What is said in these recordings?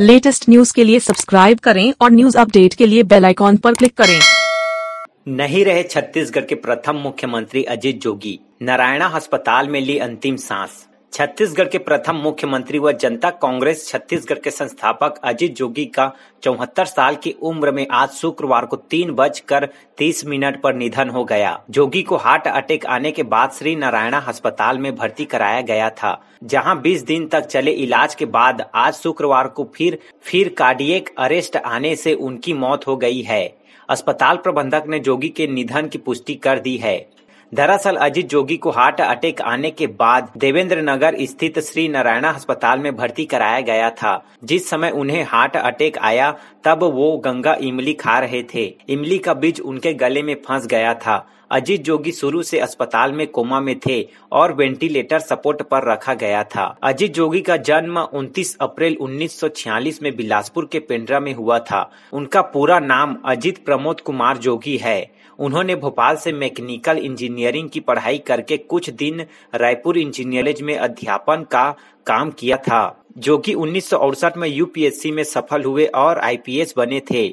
latest news के लिए subscribe करें और न्यूज अपडेट के लिए बेल आइकॉन पर क्लिक करें नहीं रहे छत्तीसगढ़ के प्रथम मुख्यमंत्री अजीत जोगी नारायणा अस्पताल में ली अंतिम सांस छत्तीसगढ़ के प्रथम मुख्यमंत्री व जनता कांग्रेस छत्तीसगढ़ के संस्थापक अजीत जोगी का चौहत्तर साल की उम्र में आज शुक्रवार को तीन बजकर तीस मिनट पर निधन हो गया जोगी को हार्ट अटैक आने के बाद श्री नारायणा अस्पताल में भर्ती कराया गया था जहां 20 दिन तक चले इलाज के बाद आज शुक्रवार को फिर फिर कार्डियक अरेस्ट आने से उनकी मौत हो गई है अस्पताल प्रबंधक ने जोगी के निधन की पुष्टि कर दी है दरअसल अजीत जोगी को हार्ट अटैक आने के बाद देवेंद्र नगर स्थित श्री नारायणा अस्पताल में भर्ती कराया गया था जिस समय उन्हें हार्ट अटैक आया तब वो गंगा इमली खा रहे थे इमली का बीज उनके गले में फंस गया था अजीत जोगी शुरू से अस्पताल में कोमा में थे और वेंटिलेटर सपोर्ट पर रखा गया था अजीत जोगी का जन्म 29 अप्रैल 1946 में बिलासपुर के पेंड्रा में हुआ था उनका पूरा नाम अजीत प्रमोद कुमार जोगी है उन्होंने भोपाल से मैकेनिकल इंजीनियरिंग की पढ़ाई करके कुछ दिन रायपुर इंजीनियरिंग में अध्यापन का काम किया था जो कि उन्नीस में यूपीएससी में सफल हुए और आईपीएस बने थे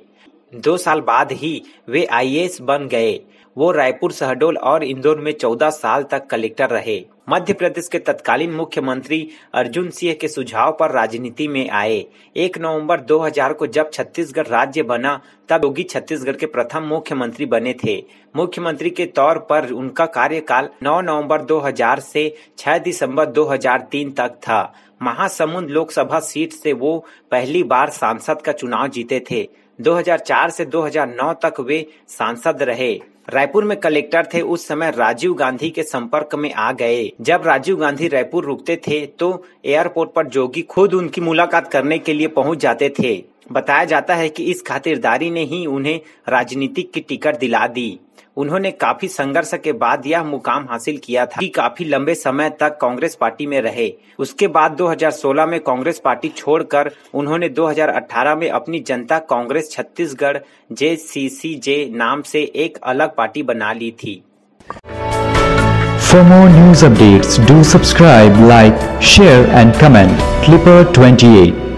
दो साल बाद ही वे आई बन गए वो रायपुर शहडोल और इंदौर में चौदह साल तक कलेक्टर रहे मध्य प्रदेश के तत्कालीन मुख्यमंत्री अर्जुन सिंह के सुझाव पर राजनीति में आए 1 नवंबर 2000 को जब छत्तीसगढ़ राज्य बना तब योगी छत्तीसगढ़ के प्रथम मुख्यमंत्री बने थे मुख्यमंत्री के तौर पर उनका कार्यकाल 9 नवंबर 2000 से 6 दिसंबर 2003 तक था महासमुंद लोकसभा सीट से वो पहली बार सांसद का चुनाव जीते थे 2004 से 2009 तक वे सांसद रहे रायपुर में कलेक्टर थे उस समय राजीव गांधी के संपर्क में आ गए जब राजीव गांधी रायपुर रुकते थे तो एयरपोर्ट पर जोगी खुद उनकी मुलाकात करने के लिए पहुंच जाते थे बताया जाता है कि इस खातिरदारी ने ही उन्हें राजनीतिक की टिकट दिला दी उन्होंने काफी संघर्ष के बाद यह मुकाम हासिल किया था की काफी लंबे समय तक कांग्रेस पार्टी में रहे उसके बाद 2016 में कांग्रेस पार्टी छोड़कर उन्होंने 2018 में अपनी जनता कांग्रेस छत्तीसगढ़ जे सी सी जे नाम से एक अलग पार्टी बना ली थी for more news updates, do subscribe like share and comment क्लिपर ट्वेंटी